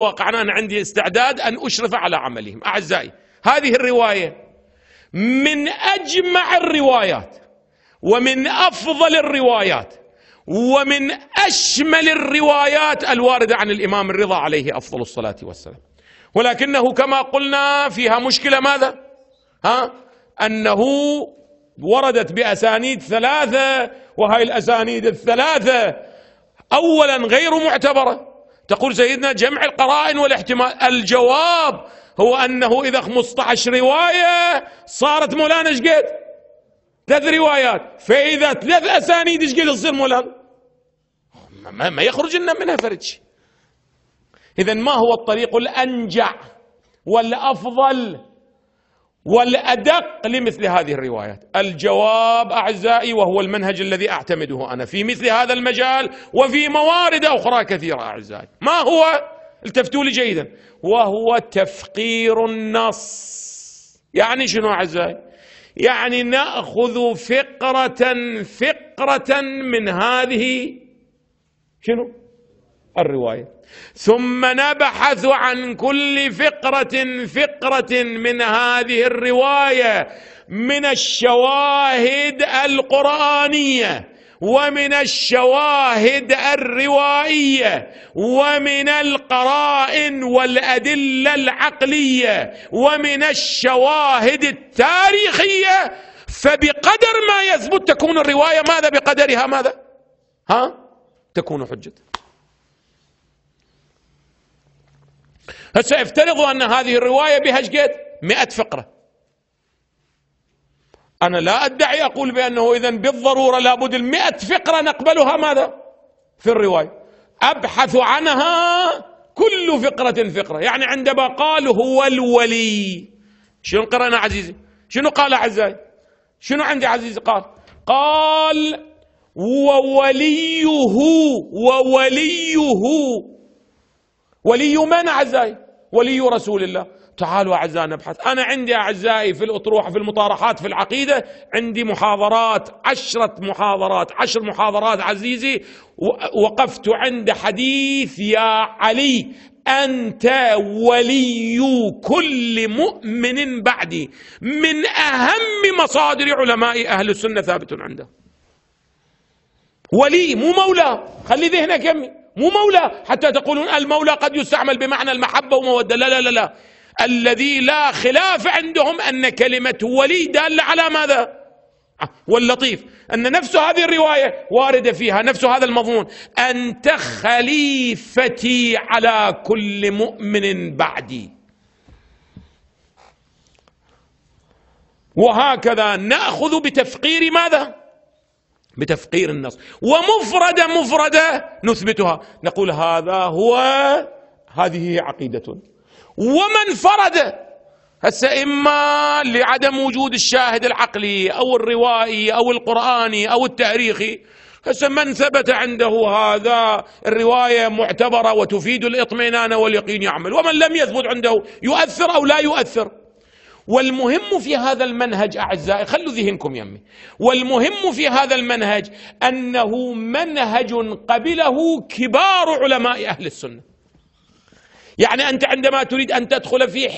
واقعا أنا عندي استعداد أن أشرف على عملهم أعزائي هذه الرواية من أجمع الروايات ومن أفضل الروايات ومن أشمل الروايات الواردة عن الإمام الرضا عليه أفضل الصلاة والسلام ولكنه كما قلنا فيها مشكلة ماذا؟ ها؟ أنه وردت بأسانيد ثلاثة وهي الأسانيد الثلاثة أولا غير معتبرة تقول سيدنا جمع القرائن والاحتمال الجواب هو أنه إذا 15 رواية صارت مولانا شقد ثلاث روايات فإذا ثلاث أسانيد شقد تصير مولانا ما, ما يخرج لنا منها فرج إذا ما هو الطريق الأنجع والأفضل والادق لمثل هذه الروايات الجواب اعزائي وهو المنهج الذي اعتمده انا في مثل هذا المجال وفي موارد اخرى كثيره اعزائي ما هو التفتوا لي جيدا وهو تفقير النص يعني شنو اعزائي يعني ناخذ فقره فقره من هذه شنو الرواية ثم نبحث عن كل فقرة فقرة من هذه الرواية من الشواهد القرآنية ومن الشواهد الروائيه ومن القرائن والادله العقليه ومن الشواهد التاريخيه فبقدر ما يثبت تكون الروايه ماذا بقدرها ماذا ها تكون حجه هسه افترضوا أن هذه الرواية بها شقد 100 فقرة أنا لا أدعي أقول بأنه إذا بالضرورة لابد 100 فقرة نقبلها ماذا في الرواية أبحث عنها كل فقرة فقرة يعني عندما قال هو الولي شنو قرأنا عزيزي شنو قال أعزائي شنو عندي عزيزي قال قال ووليه ووليه ولي من أعزائي ولي رسول الله تعالوا أعزائي نبحث أنا عندي أعزائي في الأطروحة في المطارحات في العقيدة عندي محاضرات عشرة محاضرات عشر محاضرات عزيزي وقفت عند حديث يا علي أنت ولي كل مؤمن بعدي من أهم مصادر علماء أهل السنة ثابت عنده ولي مو مولاه خلي ذهنك يمي مو مولى حتى تقولون المولى قد يستعمل بمعنى المحبة ومودة لا لا لا لا الذي لا خلاف عندهم أن كلمة ولي دالة على ماذا آه، واللطيف أن نفس هذه الرواية واردة فيها نفس هذا المضمون أنت خليفتي على كل مؤمن بعدي وهكذا نأخذ بتفقير ماذا بتفقير النص ومفردة مفردة نثبتها نقول هذا هو هذه هي عقيدة ومن فرد هسه إما لعدم وجود الشاهد العقلي أو الروائي أو القرآني أو التاريخي هسه من ثبت عنده هذا الرواية معتبرة وتفيد الإطمئنان واليقين يعمل ومن لم يثبت عنده يؤثر أو لا يؤثر والمهم في هذا المنهج أعزائي خلوا ذهنكم يمي والمهم في هذا المنهج أنه منهج قبله كبار علماء أهل السنة يعني أنت عندما تريد أن تدخل في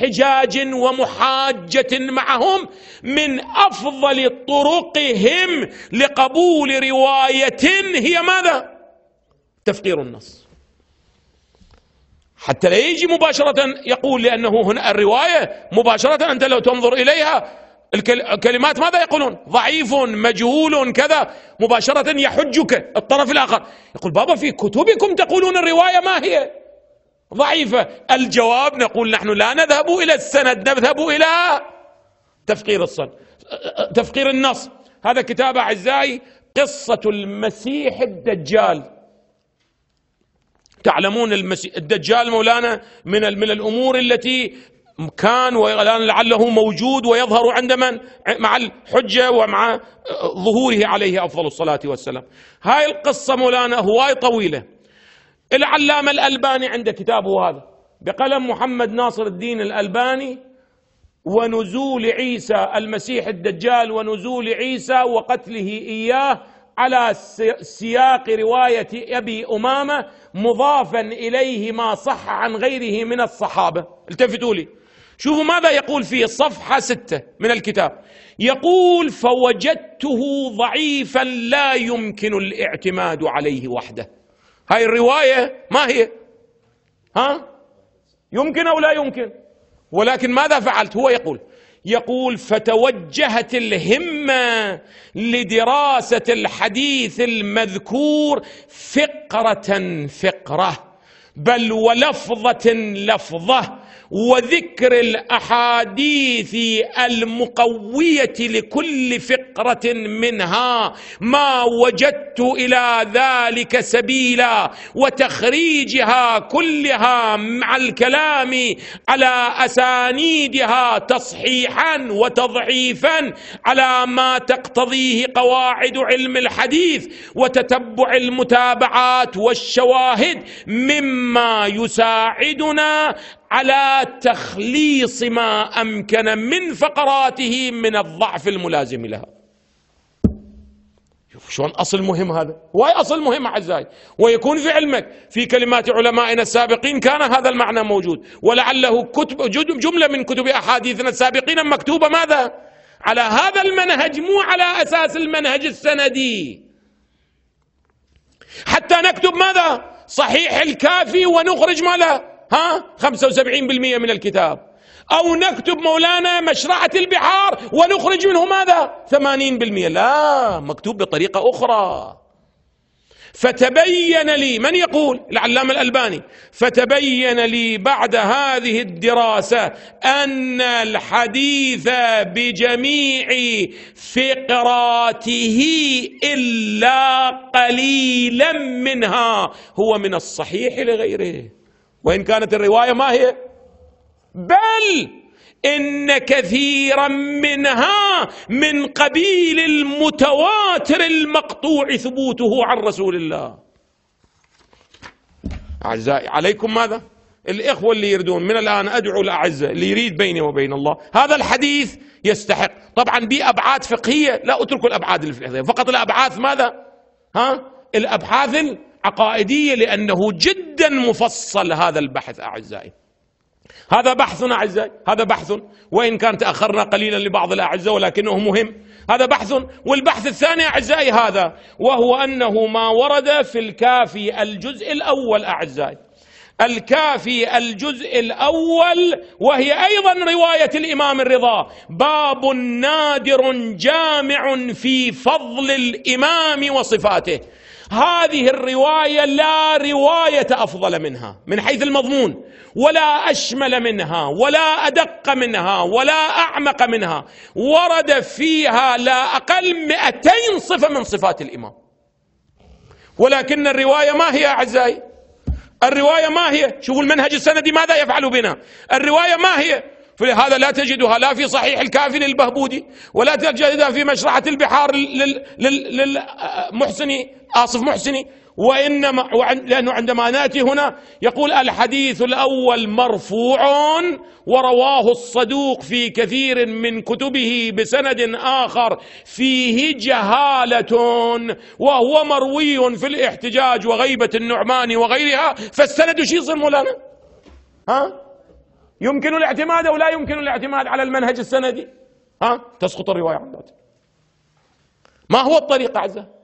حجاج ومحاجة معهم من أفضل طرقهم لقبول رواية هي ماذا؟ تفقير النص حتى لا يجي مباشرة يقول لأنه هنا الرواية مباشرة أنت لو تنظر إليها الكلمات ماذا يقولون ضعيف مجهول كذا مباشرة يحجك الطرف الآخر يقول بابا في كتبكم تقولون الرواية ما هي ضعيفة الجواب نقول نحن لا نذهب إلى السند نذهب إلى تفقير الصن تفقير النص هذا كتاب أعزائي قصة المسيح الدجال تعلمون الدجال مولانا من من الامور التي كان والان لعله موجود ويظهر عند من مع الحجه ومع ظهوره عليه افضل الصلاه والسلام. هاي القصه مولانا هواي طويله. العلامه الالباني عند كتابه هذا بقلم محمد ناصر الدين الالباني ونزول عيسى المسيح الدجال ونزول عيسى وقتله اياه على سياق روايه ابي امامه مضافا اليه ما صح عن غيره من الصحابه التفتوا لي شوفوا ماذا يقول في صفحه سته من الكتاب يقول فوجدته ضعيفا لا يمكن الاعتماد عليه وحده هاي الروايه ما هي ها يمكن او لا يمكن ولكن ماذا فعلت هو يقول يقول فتوجهت الهمه لدراسه الحديث المذكور فقره فقره بل ولفظه لفظه وذكر الاحاديث المقويه لكل فقره منها ما وجدت الى ذلك سبيلا وتخريجها كلها مع الكلام على اسانيدها تصحيحا وتضعيفا على ما تقتضيه قواعد علم الحديث وتتبع المتابعات والشواهد مما يساعدنا على تخليص ما امكن من فقراته من الضعف الملازم لها شوف شلون اصل مهم هذا وهي اصل مهم اعزائي ويكون في علمك في كلمات علمائنا السابقين كان هذا المعنى موجود ولعله كتب جمله من كتب احاديثنا السابقين مكتوبه ماذا على هذا المنهج مو على اساس المنهج السندي حتى نكتب ماذا صحيح الكافي ونخرج ماذا ها 75% من الكتاب أو نكتب مولانا مشرعة البحار ونخرج منه ماذا 80% لا مكتوب بطريقة أخرى فتبين لي من يقول العلامة الألباني فتبين لي بعد هذه الدراسة أن الحديث بجميع فقراته إلا قليلا منها هو من الصحيح لغيره وإن كانت الرواية ما هي بل إن كثيرا منها من قبيل المتواتر المقطوع ثبوته عن رسول الله أعزائي عليكم ماذا؟ الإخوة اللي يردون من الآن أدعو الأعزة اللي يريد بيني وبين الله هذا الحديث يستحق طبعا بأبعاد فقهية لا أترك الأبعاد الفقهية فقط الأبعاد ماذا؟ ها؟ الأبحاث عقائدية لأنه جدا مفصل هذا البحث أعزائي هذا بحث أعزائي هذا بحث وإن كان تأخرنا قليلا لبعض الأعزاء ولكنه مهم هذا بحث والبحث الثاني أعزائي هذا وهو أنه ما ورد في الكافي الجزء الأول أعزائي الكافي الجزء الأول وهي أيضا رواية الإمام الرضا باب نادر جامع في فضل الإمام وصفاته هذه الرواية لا رواية أفضل منها من حيث المضمون ولا أشمل منها ولا أدق منها ولا أعمق منها ورد فيها لا أقل مئتين صفة من صفات الإمام ولكن الرواية ما هي أعزائي الرواية ما هي شوفوا المنهج السندي ماذا يفعل بنا الرواية ما هي فلهذا لا تجدها لا في صحيح الكافي للبهبودي ولا تجدها في مشرحة البحار للمحسني آه، آصف محسني وإنما لأنه عندما نأتي هنا يقول الحديث الأول مرفوع ورواه الصدوق في كثير من كتبه بسند آخر فيه جهالة وهو مروي في الاحتجاج وغيبة النعمان وغيرها فالسند شو يصير مولانا ها يمكن الاعتماد أو لا يمكن الاعتماد على المنهج السندي ها تسقط الرواية عن ذاته ما هو الطريق عزه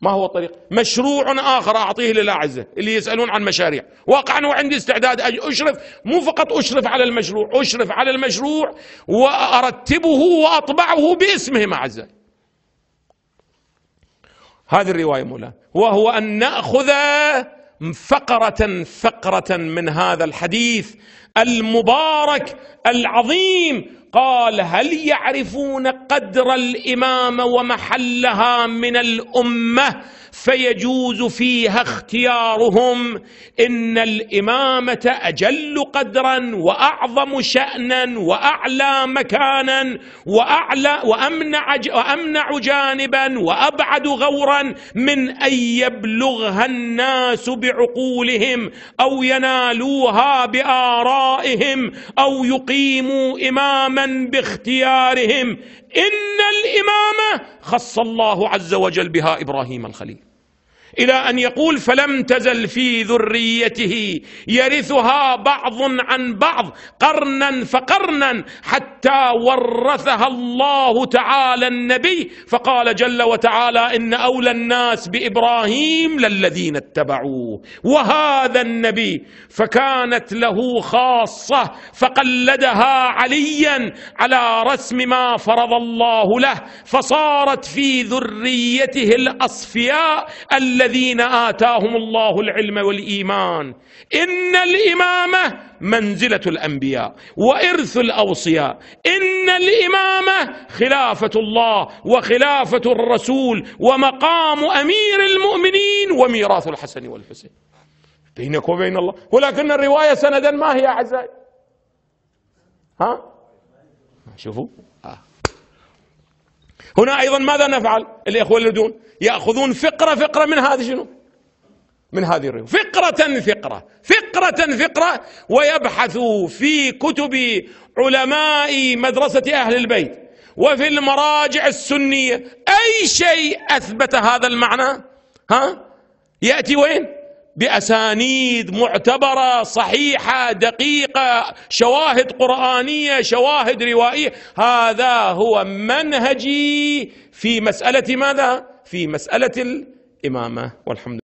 ما هو الطريق مشروع آخر أعطيه للأعزة اللي يسألون عن مشاريع واقعا وعندي استعداد أشرف مو فقط أشرف على المشروع أشرف على المشروع وأرتبه وأطبعه باسمهم أعزة هذه الرواية مولا وهو أن نأخذ فقرة فقرة من هذا الحديث المبارك العظيم قال هل يعرفون قدر الامامه ومحلها من الامه فيجوز فيها اختيارهم ان الامامه اجل قدرا واعظم شانا واعلى مكانا واعلى وامنع وامنع جانبا وابعد غورا من ان يبلغها الناس بعقولهم او ينالوها بارائهم او يقيموا اماما باختيارهم ان الامامه خص الله عز وجل بها ابراهيم الخليل إلى أن يقول فلم تزل في ذريته يرثها بعض عن بعض قرنا فقرنا حتى ورثها الله تعالى النبي فقال جل وتعالى إن أولى الناس بإبراهيم للذين اتبعوه وهذا النبي فكانت له خاصة فقلدها عليا على رسم ما فرض الله له فصارت في ذريته الأصفياء الذين الذين آتاهم الله العلم والإيمان إن الإمامة منزلة الأنبياء وإرث الأوصياء إن الإمامة خلافة الله وخلافة الرسول ومقام أمير المؤمنين وميراث الحسن والحسين بينك وبين الله ولكن الرواية سندا ما هي أعزائي ها شوفوا آه. هنا أيضا ماذا نفعل الإخوة اللدون يأخذون فقرة فقرة من هذه شنو من هذه الرواية فقرة فقرة فقرة فقرة ويبحثوا في كتب علماء مدرسة أهل البيت وفي المراجع السنية أي شيء أثبت هذا المعنى ها يأتي وين باسانيد معتبره صحيحه دقيقه شواهد قرانيه شواهد روائيه هذا هو منهجي في مساله ماذا في مساله الامامه والحمد